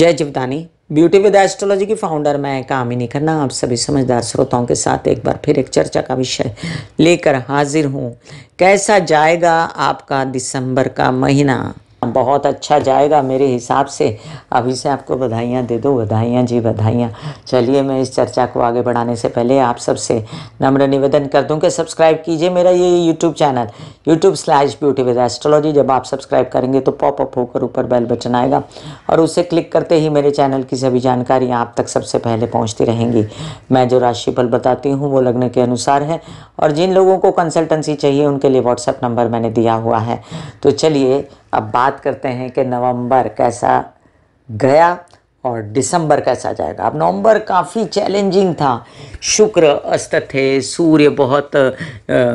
जय Jivdani beauty with astrology की founder मैं कामिनी खन्ना आप सभी समझदार श्रोताओं के साथ एक बार फिर एक चर्चा का विषय लेकर हाजिर हूँ कैसा जाएगा आपका दिसंबर का महीना बहुत अच्छा जाएगा मेरे हिसाब से अभी से आपको बधाइयाँ दे दो बधाइयाँ जी बधाइयाँ चलिए मैं इस चर्चा को आगे बढ़ाने से पहले आप सबसे नम्र निवेदन कर दूँ कि सब्सक्राइब कीजिए मेरा ये YouTube channel YouTube slash beauty with astrology जब आप सब्सक्राइब करेंगे तो पॉपअप होकर ऊपर बेल बटन आएगा और उसे क्लिक करते ही मेरे चैनल की सभी जानकारियाँ आप तक सबसे पहले पहुँचती रहेंगी मैं जो राशिफल बताती हूँ वो लगने के अनुसार है और जिन लोगों को कंसल्टेंसी चाहिए उनके लिए व्हाट्सएप नंबर मैंने दिया हुआ है तो चलिए अब बात करते हैं कि नवंबर कैसा गया और दिसंबर कैसा जाएगा अब नवंबर काफ़ी चैलेंजिंग था शुक्र अस्त थे सूर्य बहुत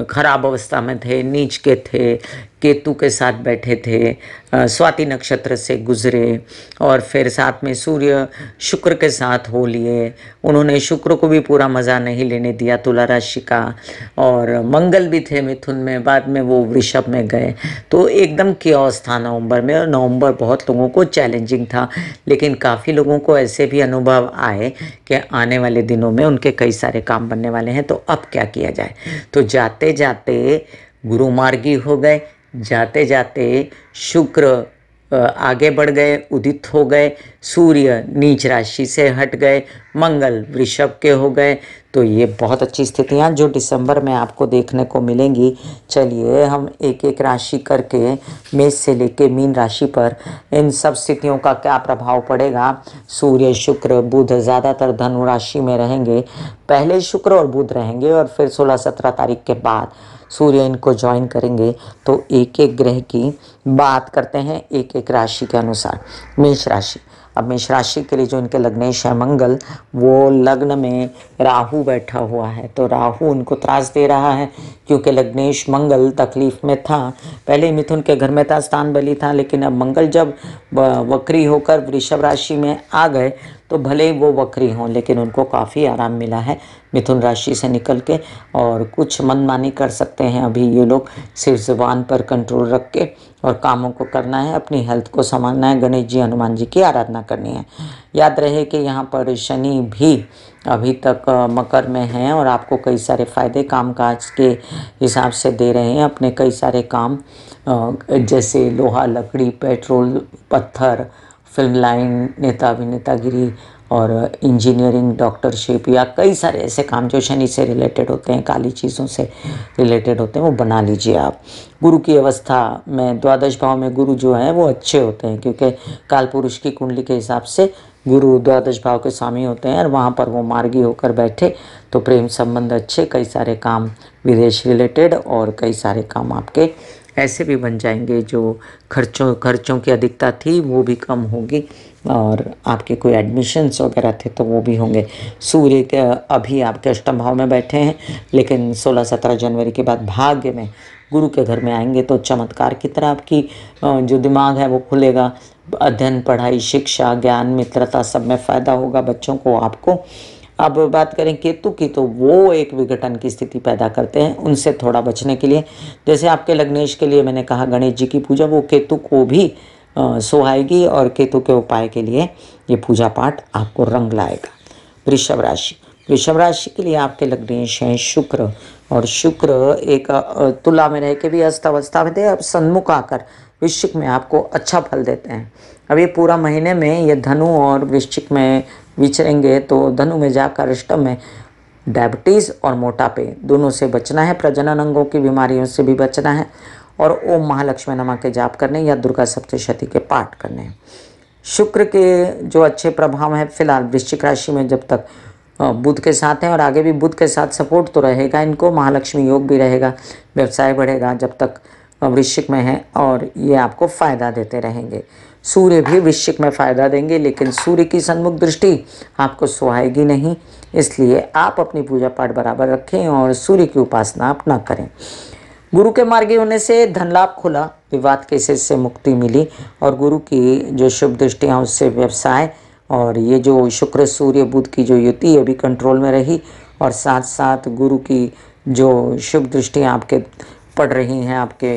ख़राब अवस्था में थे नीच के थे केतु के साथ बैठे थे स्वाति नक्षत्र से गुजरे और फिर साथ में सूर्य शुक्र के साथ हो लिए उन्होंने शुक्र को भी पूरा मज़ा नहीं लेने दिया तुला राशि का और मंगल भी थे मिथुन में बाद में वो वृषभ में गए तो एकदम क्योस था नवंबर में और नवंबर बहुत लोगों को चैलेंजिंग था लेकिन काफ़ी लोगों को ऐसे भी अनुभव आए कि आने वाले दिनों में उनके कई सारे काम बनने वाले हैं तो अब क्या किया जाए तो जाते जाते गुरु मार्गी हो गए जाते जाते शुक्र आगे बढ़ गए उदित हो गए सूर्य नीच राशि से हट गए मंगल वृषभ के हो गए तो ये बहुत अच्छी स्थितियाँ जो दिसंबर में आपको देखने को मिलेंगी चलिए हम एक एक राशि करके मेष से लेके मीन राशि पर इन सब स्थितियों का क्या प्रभाव पड़ेगा सूर्य शुक्र बुध ज़्यादातर धनु राशि में रहेंगे पहले शुक्र और बुध रहेंगे और फिर सोलह सत्रह तारीख के बाद सूर्य इनको ज्वाइन करेंगे तो एक एक ग्रह की बात करते हैं एक एक राशि के अनुसार मेष राशि अब मेष राशि के लिए जो इनके लग्नेश है मंगल वो लग्न में राहु बैठा हुआ है तो राहु उनको त्रास दे रहा है क्योंकि लग्नेश मंगल तकलीफ में था पहले मिथुन के घर में था स्थान बली था लेकिन अब मंगल जब वक्री होकर वृषभ राशि में आ गए तो भले ही वो वक्री हों लेकिन उनको काफ़ी आराम मिला है मिथुन राशि से निकल के और कुछ मनमानी कर सकते हैं अभी ये लोग सिर्फ ज़ुबान पर कंट्रोल रख के और कामों को करना है अपनी हेल्थ को संभालना है गणेश जी हनुमान जी की आराधना करनी है याद रहे कि यहाँ पर शनि भी अभी तक मकर में हैं और आपको कई सारे फ़ायदे कामकाज के हिसाब से दे रहे हैं अपने कई सारे काम जैसे लोहा लकड़ी पेट्रोल पत्थर फिल्म लाइन नेता अभिनेतागिरी और इंजीनियरिंग डॉक्टरशिप या कई सारे ऐसे काम जो शनि से रिलेटेड होते हैं काली चीज़ों से रिलेटेड होते हैं वो बना लीजिए आप गुरु की अवस्था में द्वादश भाव में गुरु जो हैं वो अच्छे होते हैं क्योंकि काल पुरुष की कुंडली के हिसाब से गुरु द्वादश भाव के स्वामी होते हैं और वहाँ पर वो मार्गी होकर बैठे तो प्रेम संबंध अच्छे कई सारे काम विदेश रिलेटेड और कई सारे काम आपके ऐसे भी बन जाएंगे जो खर्चों खर्चों की अधिकता थी वो भी कम होगी और आपके कोई एडमिशन्स वगैरह थे तो वो भी होंगे सूर्य के अभी आपके अष्टम भाव में बैठे हैं लेकिन 16-17 जनवरी के बाद भाग्य में गुरु के घर में आएंगे तो चमत्कार की तरह आपकी जो दिमाग है वो खुलेगा अध्ययन पढ़ाई शिक्षा ज्ञान मित्रता सब में फ़ायदा होगा बच्चों को आपको अब बात करें केतु की तो वो एक विघटन की स्थिति पैदा करते हैं उनसे थोड़ा बचने के लिए जैसे आपके लग्नेश के लिए मैंने कहा गणेश जी की पूजा वो केतु को भी सुहाएगी और केतु के उपाय के लिए ये पूजा पाठ आपको रंग लाएगा वृषभ राशि वृषभ राशि के लिए आपके लग्नेश हैं शुक्र और शुक्र एक तुला में रह के भी अस्त अवस्था में थे अब सन्मुख आकर वृश्चिक में आपको अच्छा फल देते हैं अब ये पूरा महीने में ये धनु और वृश्चिक में विचरेंगे तो धनु में जाकर अष्टम में डायबिटीज़ और मोटापे दोनों से बचना है प्रजनन अंगों की बीमारियों से भी बचना है और ओम महालक्ष्मी नमा के जाप करने या दुर्गा सप्तशती के पाठ करने हैं शुक्र के जो अच्छे प्रभाव हैं फिलहाल वृश्चिक राशि में जब तक बुध के साथ हैं और आगे भी बुध के साथ सपोर्ट तो रहेगा इनको महालक्ष्मी योग भी रहेगा व्यवसाय बढ़ेगा जब तक वृश्चिक में है और ये आपको फ़ायदा देते रहेंगे सूर्य भी वृश्चिक में फ़ायदा देंगे लेकिन सूर्य की सन्मुख दृष्टि आपको सुहाएगी नहीं इसलिए आप अपनी पूजा पाठ बराबर रखें और सूर्य की उपासना आप ना करें गुरु के मार्गी होने से धन लाभ खुला विवाद सिर से मुक्ति मिली और गुरु की जो शुभ दृष्टियाँ उससे व्यवसाय और ये जो शुक्र सूर्य बुध की जो युति ये भी कंट्रोल में रही और साथ साथ गुरु की जो शुभ दृष्टियाँ आपके पड़ रही हैं आपके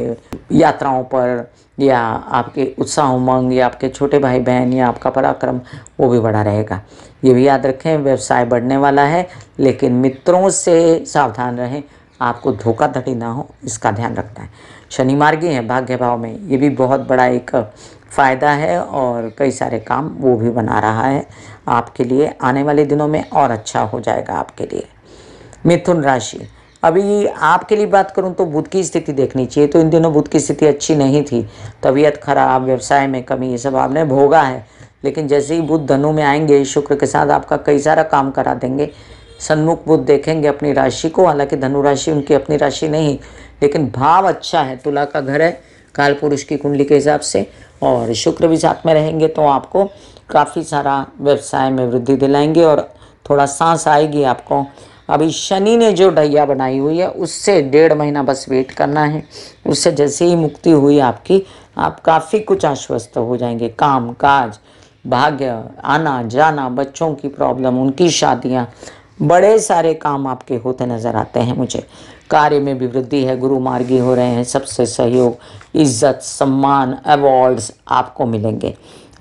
यात्राओं पर या आपके उत्साह उमंग या आपके छोटे भाई बहन या आपका पराक्रम वो भी बड़ा रहेगा ये भी याद रखें व्यवसाय बढ़ने वाला है लेकिन मित्रों से सावधान रहें आपको धोखाधड़ी ना हो इसका ध्यान रखना है शनि मार्गी है भाग्य भाव में ये भी बहुत बड़ा एक फ़ायदा है और कई सारे काम वो भी बना रहा है आपके लिए आने वाले दिनों में और अच्छा हो जाएगा आपके लिए मिथुन राशि अभी आपके लिए बात करूं तो बुध की स्थिति देखनी चाहिए तो इन दिनों बुध की स्थिति अच्छी नहीं थी तबीयत खराब व्यवसाय में कमी ये सब आपने भोगा है लेकिन जैसे ही बुध धनु में आएंगे शुक्र के साथ आपका कई सारा काम करा देंगे सन्मुख बुध देखेंगे अपनी राशि को हालांकि धनु राशि उनकी अपनी राशि नहीं लेकिन भाव अच्छा है तुला का घर है काल पुरुष की कुंडली के हिसाब से और शुक्र भी साथ में रहेंगे तो आपको काफ़ी सारा व्यवसाय में वृद्धि दिलाएंगे और थोड़ा सांस आएगी आपको अभी शनि ने जो ढैया बनाई हुई है उससे डेढ़ महीना बस वेट करना है उससे जैसे ही मुक्ति हुई आपकी आप काफ़ी कुछ आश्वस्त हो जाएंगे काम काज भाग्य आना जाना बच्चों की प्रॉब्लम उनकी शादियाँ बड़े सारे काम आपके होते नज़र आते हैं मुझे कार्य में भी वृद्धि है गुरु मार्गी हो रहे हैं सबसे सहयोग इज्जत सम्मान अवार्ड्स आपको मिलेंगे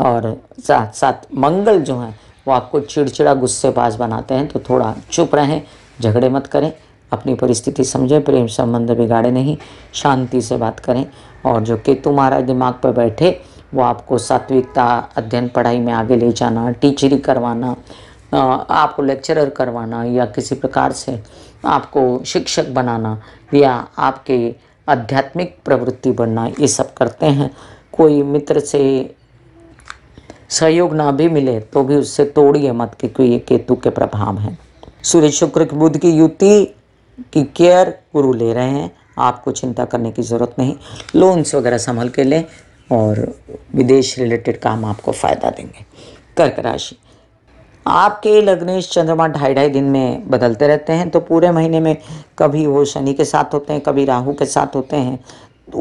और साथ साथ मंगल जो हैं वो आपको चिड़चिड़ा गुस्सेबाज बनाते हैं तो थोड़ा चुप रहें झगड़े मत करें अपनी परिस्थिति समझें प्रेम संबंध बिगाड़े नहीं शांति से बात करें और जो केतु महाराज दिमाग पर बैठे वो आपको सात्विकता अध्ययन पढ़ाई में आगे ले जाना टीचरी करवाना आपको लेक्चरर करवाना या किसी प्रकार से आपको शिक्षक बनाना या आपके आध्यात्मिक प्रवृत्ति बनना ये सब करते हैं कोई मित्र से सहयोग ना भी मिले तो भी उससे तोड़िए मत क्योंकि ये केतु के प्रभाव हैं सूर्य शुक्र की बुद्ध की युति की केयर गुरु ले रहे हैं आपको चिंता करने की ज़रूरत नहीं लोन्स वगैरह संभल के लें और विदेश रिलेटेड काम आपको फ़ायदा देंगे कर्क राशि आपके लग्नेश चंद्रमा ढाई ढाई दिन में बदलते रहते हैं तो पूरे महीने में कभी वो शनि के साथ होते हैं कभी राहु के साथ होते हैं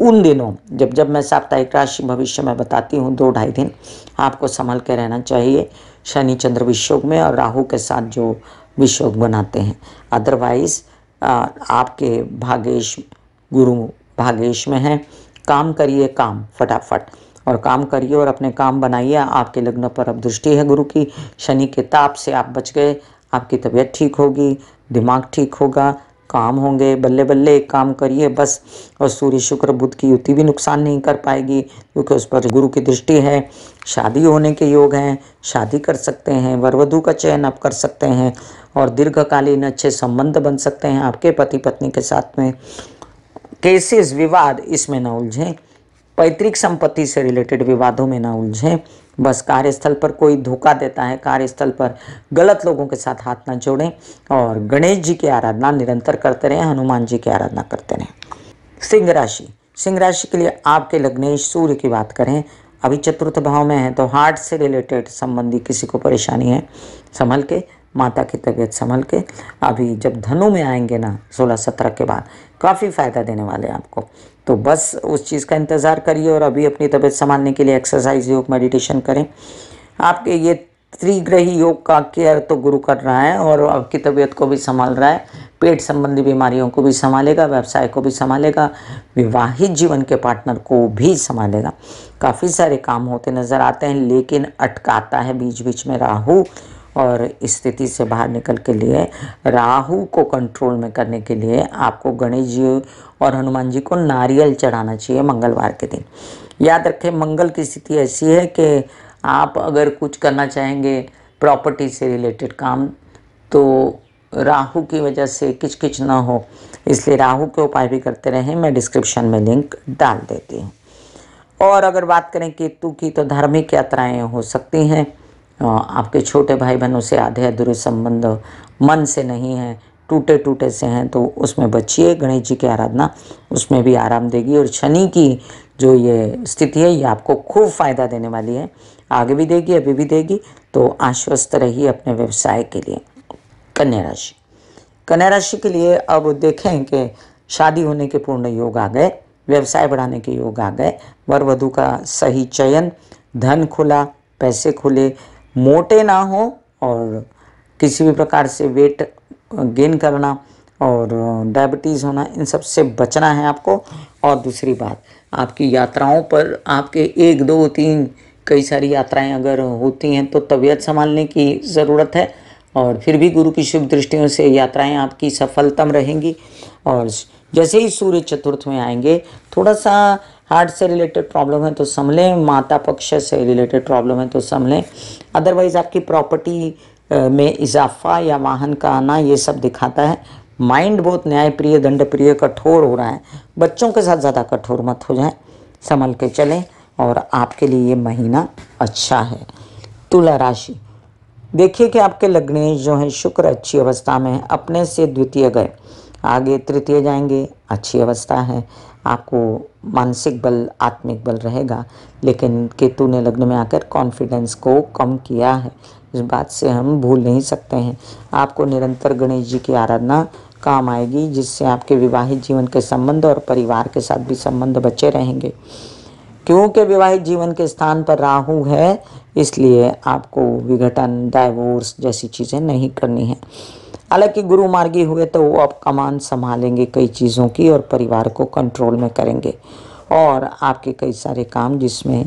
उन दिनों जब जब मैं साप्ताहिक राशि भविष्य में बताती हूँ दो ढाई दिन आपको संभल के रहना चाहिए शनि चंद्र विश्व में और राहु के साथ जो विशोक बनाते हैं अदरवाइज आपके भाग्यश गुरु भाग्येश में है काम करिए काम फटाफट और काम करिए और अपने काम बनाइए आपके लग्न पर अब दृष्टि है गुरु की शनि के ताप से आप बच गए आपकी तबीयत ठीक होगी दिमाग ठीक होगा काम होंगे बल्ले बल्ले एक काम करिए बस और सूर्य शुक्र बुद्ध की युति भी नुकसान नहीं कर पाएगी क्योंकि उस पर गुरु की दृष्टि है शादी होने के योग हैं शादी कर सकते हैं वरवधु का चयन आप कर सकते हैं और दीर्घकालीन अच्छे संबंध बन सकते हैं आपके पति पत्नी के साथ में केसेस विवाद इसमें ना उलझें पैतृक संपत्ति से रिलेटेड विवादों में ना उलझें बस कार्यस्थल पर कोई धोखा देता है कार्यस्थल पर गलत लोगों के साथ हाथ ना जोड़ें और गणेश जी की आराधना निरंतर करते रहें हनुमान जी की आराधना करते रहें सिंह राशि सिंह राशि के लिए आपके लग्नेश सूर्य की बात करें अभी चतुर्थ भाव में है तो हार्ट से रिलेटेड संबंधी किसी को परेशानी है संभल के माता की तबीयत संभल के अभी जब धनु में आएंगे ना सोलह सत्रह के बाद काफ़ी फ़ायदा देने वाले हैं आपको तो बस उस चीज़ का इंतज़ार करिए और अभी अपनी तबीयत संभालने के लिए एक्सरसाइज योग मेडिटेशन करें आपके ये त्रिग्रही योग का केयर तो गुरु कर रहा है और आपकी तबीयत को भी संभाल रहा है पेट संबंधी बीमारियों को भी संभालेगा व्यवसाय को भी संभालेगा विवाहित जीवन के पार्टनर को भी संभालेगा काफ़ी सारे काम होते नज़र आते हैं लेकिन अटकाता है बीच बीच में राहू और स्थिति से बाहर निकल के लिए राहु को कंट्रोल में करने के लिए आपको गणेश जी और हनुमान जी को नारियल चढ़ाना चाहिए मंगलवार के दिन याद रखें मंगल की स्थिति ऐसी है कि आप अगर कुछ करना चाहेंगे प्रॉपर्टी से रिलेटेड काम तो राहु की वजह से किचकिच ना हो इसलिए राहु के उपाय भी करते रहें मैं डिस्क्रिप्शन में लिंक डाल देती हूँ और अगर बात करें केतु की तो धार्मिक यात्राएँ हो सकती हैं आपके छोटे भाई बहनों से आधे अधूरे संबंध मन से नहीं है टूटे टूटे से हैं तो उसमें बचिए गणेश जी की आराधना उसमें भी आराम देगी और शनि की जो ये स्थिति है ये आपको खूब फ़ायदा देने वाली है आगे भी देगी अभी भी देगी तो आश्वस्त रहिए अपने व्यवसाय के लिए कन्या राशि कन्या राशि के लिए अब देखें कि शादी होने के पूर्ण योग आ गए व्यवसाय बढ़ाने के योग आ गए वर वधु का सही चयन धन खुला पैसे खुले मोटे ना हो और किसी भी प्रकार से वेट गेन करना और डायबिटीज़ होना इन सब से बचना है आपको और दूसरी बात आपकी यात्राओं पर आपके एक दो तीन कई सारी यात्राएं अगर होती हैं तो तबीयत संभालने की ज़रूरत है और फिर भी गुरु की शुभ दृष्टियों से यात्राएं आपकी सफलतम रहेंगी और जैसे ही सूर्य चतुर्थ में आएंगे थोड़ा सा हार्ट से रिलेटेड प्रॉब्लम है तो संभलें माता पक्ष से रिलेटेड प्रॉब्लम है तो संभलें अदरवाइज़ आपकी प्रॉपर्टी में इजाफा या वाहन का आना ये सब दिखाता है माइंड बहुत न्यायप्रिय दंडप्रिय कठोर हो रहा है बच्चों के साथ ज़्यादा कठोर मत हो जाए संभल के चलें और आपके लिए ये महीना अच्छा है तुला राशि देखिए कि आपके लग्नेश जो हैं शुक्र अच्छी अवस्था में है अपने से द्वितीय गए आगे तृतीय जाएंगे अच्छी अवस्था है आपको मानसिक बल आत्मिक बल रहेगा लेकिन केतु ने लग्न में आकर कॉन्फिडेंस को कम किया है इस बात से हम भूल नहीं सकते हैं आपको निरंतर गणेश जी की आराधना काम आएगी जिससे आपके विवाहित जीवन के संबंध और परिवार के साथ भी संबंध बचे रहेंगे क्योंकि विवाहित जीवन के स्थान पर राहु है इसलिए आपको विघटन डाइवोर्स जैसी चीज़ें नहीं करनी है हालांकि गुरु मार्गी हुए तो वो आप कमान संभालेंगे कई चीज़ों की और परिवार को कंट्रोल में करेंगे और आपके कई सारे काम जिसमें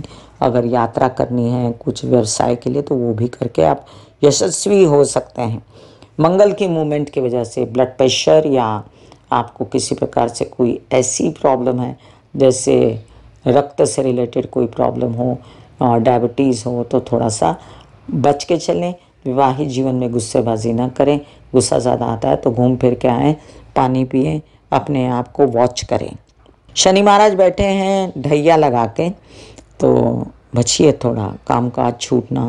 अगर यात्रा करनी है कुछ व्यवसाय के लिए तो वो भी करके आप यशस्वी हो सकते हैं मंगल की मूवमेंट की वजह से ब्लड प्रेशर या आपको किसी प्रकार से कोई ऐसी प्रॉब्लम है जैसे रक्त से रिलेटेड कोई प्रॉब्लम हो और डायबिटीज़ हो तो थोड़ा सा बच के चलें विवाहित जीवन में गुस्सेबाजी ना करें गुस्सा ज़्यादा आता है तो घूम फिर के आएँ पानी पिए अपने आप को वॉच करें शनि महाराज बैठे हैं ढैया लगा के तो बचिए थोड़ा काम काज छूटना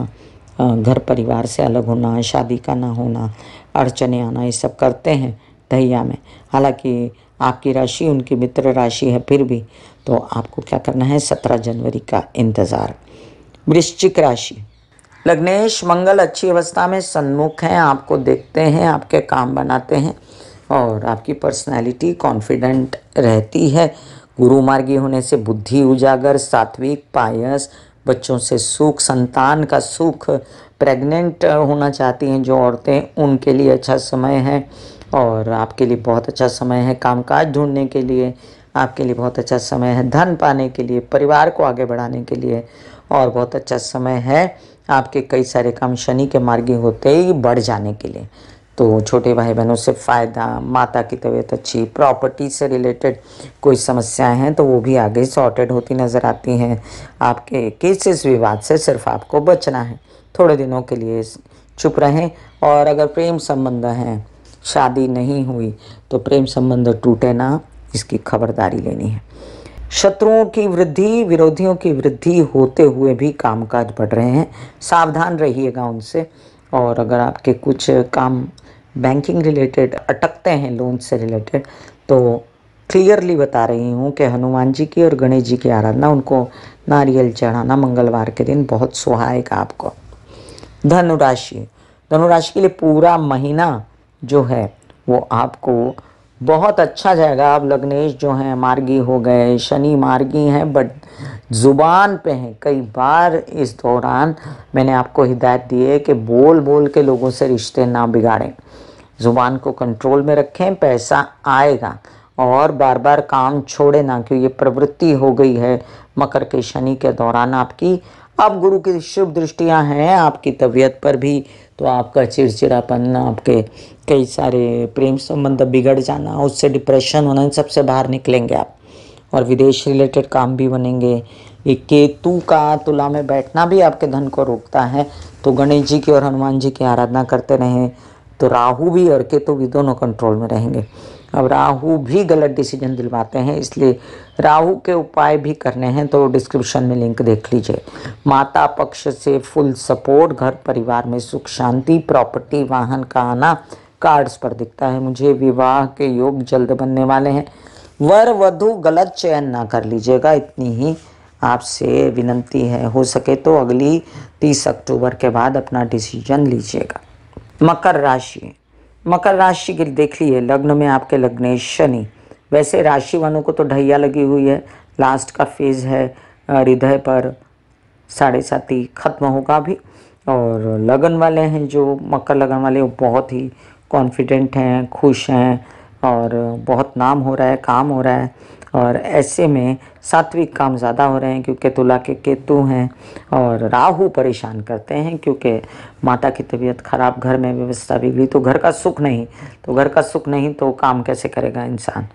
घर परिवार से अलग होना शादी का ना होना अड़चने आना ये सब करते हैं ढैया में हालांकि आपकी राशि उनकी मित्र राशि है फिर भी तो आपको क्या करना है सत्रह जनवरी का इंतज़ार वृश्चिक राशि लग्नेश मंगल अच्छी अवस्था में सन्मुख हैं आपको देखते हैं आपके काम बनाते हैं और आपकी पर्सनालिटी कॉन्फिडेंट रहती है गुरु मार्गी होने से बुद्धि उजागर सात्विक पायस बच्चों से सुख संतान का सुख प्रेग्नेंट होना चाहती हैं जो औरतें उनके लिए अच्छा समय है और आपके लिए बहुत अच्छा समय है कामकाज ढूंढने के लिए आपके लिए बहुत अच्छा समय है धन पाने के लिए परिवार को आगे बढ़ाने के लिए और बहुत अच्छा समय है आपके कई सारे काम शनि के मार्गी होते ही बढ़ जाने के लिए तो छोटे भाई बहनों से फ़ायदा माता की तबीयत अच्छी प्रॉपर्टी से रिलेटेड कोई समस्याएं हैं तो वो भी आगे सॉर्टेड होती नज़र आती हैं आपके केसेस विवाद से सिर्फ आपको बचना है थोड़े दिनों के लिए चुप रहें और अगर प्रेम संबंध हैं शादी नहीं हुई तो प्रेम संबंध टूटे ना इसकी खबरदारी लेनी है शत्रुओं की वृद्धि विरोधियों की वृद्धि होते हुए भी कामकाज बढ़ रहे हैं सावधान रहिएगा उनसे और अगर आपके कुछ काम बैंकिंग रिलेटेड अटकते हैं लोन से रिलेटेड तो क्लियरली बता रही हूँ कि हनुमान जी की और गणेश जी की आराधना उनको नारियल चढ़ाना मंगलवार के दिन बहुत सुहाएगा आपको धनुराशि धनुराशि के लिए पूरा महीना जो है वो आपको बहुत अच्छा जाएगा अब लग्नेश जो हैं मार्गी हो गए शनि मार्गी हैं बट ज़ुबान पे हैं कई बार इस दौरान मैंने आपको हिदायत दी है कि बोल बोल के लोगों से रिश्ते ना बिगाड़ें ज़ुबान को कंट्रोल में रखें पैसा आएगा और बार बार काम छोड़े ना क्यों ये प्रवृत्ति हो गई है मकर के शनि के दौरान आपकी अब गुरु की शुभ दृष्टियाँ हैं आपकी तबीयत पर भी तो आपका चिड़चिड़ापन आपके कई सारे प्रेम संबंध बिगड़ जाना उससे डिप्रेशन होना इन सबसे बाहर निकलेंगे आप और विदेश रिलेटेड काम भी बनेंगे ये केतु का तुला में बैठना भी आपके धन को रोकता है तो गणेश जी की और हनुमान जी की आराधना करते रहें तो राहु भी और केतु भी दोनों कंट्रोल में रहेंगे अब राहु भी गलत डिसीजन दिलवाते हैं इसलिए राहु के उपाय भी करने हैं तो डिस्क्रिप्शन में लिंक देख लीजिए माता पक्ष से फुल सपोर्ट घर परिवार में सुख शांति प्रॉपर्टी वाहन का आना कार्ड्स पर दिखता है मुझे विवाह के योग जल्द बनने वाले हैं वर वधु गलत चयन ना कर लीजिएगा इतनी ही आपसे विनंती है हो सके तो अगली तीस अक्टूबर के बाद अपना डिसीजन लीजिएगा मकर राशि मकर राशि के देख लीजिए लग्न में आपके लग्नेश शनि वैसे राशि वालों को तो ढैया लगी हुई है लास्ट का फेज है हृदय पर साढ़े साथी खत्म होगा अभी और लगन वाले हैं जो मकर लगन वाले वो बहुत ही कॉन्फिडेंट हैं खुश हैं और बहुत नाम हो रहा है काम हो रहा है और ऐसे में सात्विक काम ज़्यादा हो रहे हैं क्योंकि तुला के केतु हैं और राहु परेशान करते हैं क्योंकि माता की तबीयत खराब घर में व्यवस्था बिगड़ी तो घर का सुख नहीं तो घर का सुख नहीं तो काम कैसे करेगा इंसान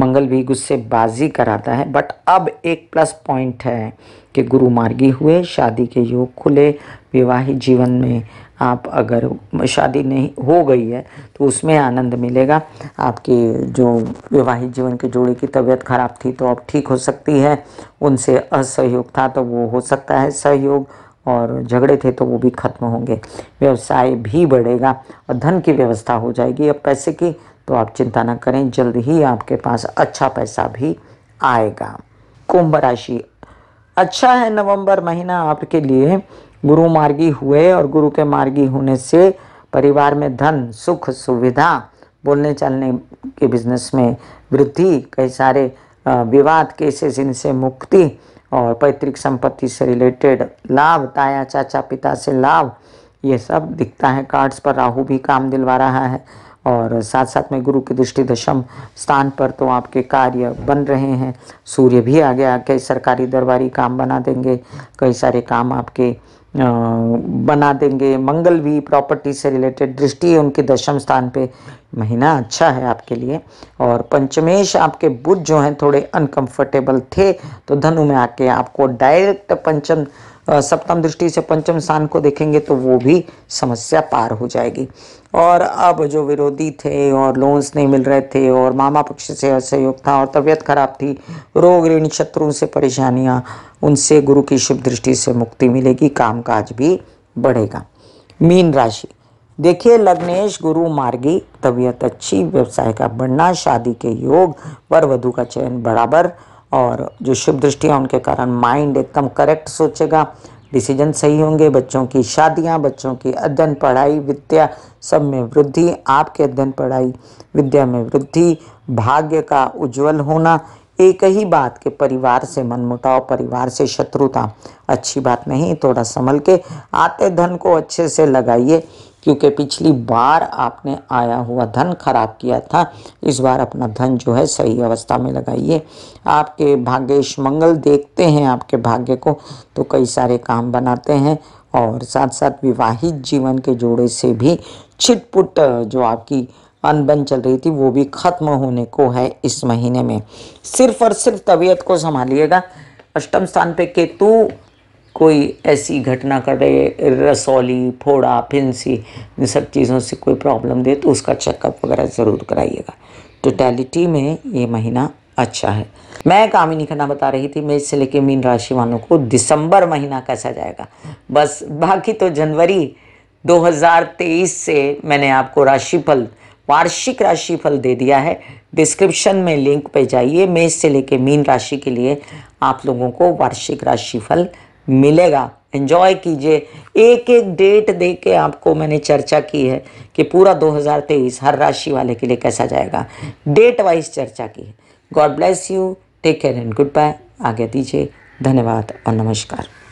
मंगल भी गुस्से बाजी कराता है बट अब एक प्लस पॉइंट है कि गुरु मार्गी हुए शादी के योग खुले विवाहित जीवन में आप अगर शादी नहीं हो गई है तो उसमें आनंद मिलेगा आपके जो विवाहित जीवन के जोड़े की तबीयत खराब थी तो अब ठीक हो सकती है उनसे असहयोग था तो वो हो सकता है सहयोग और झगड़े थे तो वो भी खत्म होंगे व्यवसाय भी बढ़ेगा और धन की व्यवस्था हो जाएगी अब पैसे की तो आप चिंता ना करें जल्द ही आपके पास अच्छा पैसा भी आएगा कुंभ राशि अच्छा है नवंबर महीना आपके लिए गुरु मार्गी हुए और गुरु के मार्गी होने से परिवार में धन सुख सुविधा बोलने चलने के बिजनेस में वृद्धि कई सारे विवाद केसेस इनसे मुक्ति और पैतृक संपत्ति से रिलेटेड लाभ ताया चाचा पिता से लाभ ये सब दिखता है कार्ड्स पर राहु भी काम दिलवा रहा है और साथ साथ में गुरु की दृष्टि दशम स्थान पर तो आपके कार्य बन रहे हैं सूर्य भी आ गया कई सरकारी दरबारी काम बना देंगे कई सारे काम आपके बना देंगे मंगल भी प्रॉपर्टी से रिलेटेड दृष्टि उनके दशम स्थान पे महीना अच्छा है आपके लिए और पंचमेश आपके बुध जो हैं थोड़े अनकंफर्टेबल थे तो धनु में आके आपको डायरेक्ट पंचम सप्तम दृष्टि से पंचम स्थान को देखेंगे तो वो भी समस्या पार हो जाएगी और अब जो विरोधी थे और लोन्स नहीं मिल रहे थे और मामा पक्ष से असहयोग था और तबीयत खराब थी रोग ऋण शत्रुओं से परेशानियाँ उनसे गुरु की शुभ दृष्टि से मुक्ति मिलेगी कामकाज भी बढ़ेगा मीन राशि देखिए लग्नेश गुरु मार्गी तबीयत अच्छी व्यवसाय का बढ़ना शादी के योग वर वधु का चयन बराबर और जो शुभ दृष्टि है उनके कारण माइंड एकदम करेक्ट सोचेगा डिसीजन सही होंगे बच्चों की शादियां बच्चों की अध्ययन पढ़ाई विद्या सब में वृद्धि आपके अध्ययन पढ़ाई विद्या में वृद्धि भाग्य का उज्जवल होना एक ही बात के परिवार से मनमुटाव परिवार से शत्रुता अच्छी बात नहीं थोड़ा संभल के आते धन को अच्छे से लगाइए क्योंकि पिछली बार आपने आया हुआ धन खराब किया था इस बार अपना धन जो है सही अवस्था में लगाइए आपके भाग्यश मंगल देखते हैं आपके भाग्य को तो कई सारे काम बनाते हैं और साथ साथ विवाहित जीवन के जोड़े से भी छिटपुट जो आपकी अनबन चल रही थी वो भी खत्म होने को है इस महीने में सिर्फ और सिर्फ तबीयत को संभालिएगा अष्टम स्थान पे केतु कोई ऐसी घटना कर रहे रसौली फोड़ा फिंसी इन सब चीज़ों से कोई प्रॉब्लम दे तो उसका चेकअप वगैरह ज़रूर कराइएगा टोटैलिटी में ये महीना अच्छा है मैं कामिनी खन्ना बता रही थी मैं से लेके मीन राशि वालों को दिसंबर महीना कैसा जाएगा बस बाकी तो जनवरी 2023 से मैंने आपको राशिफल वार्षिक राशिफल दे दिया है डिस्क्रिप्शन में लिंक पे जाइए मैं से लेके मीन राशि के लिए आप लोगों को वार्षिक राशिफल मिलेगा एंजॉय कीजिए एक एक डेट दे के आपको मैंने चर्चा की है कि पूरा 2023 हर राशि वाले के लिए कैसा जाएगा डेट वाइज चर्चा की है God bless you take care and goodbye आगे दीजिए धन्यवाद और नमस्कार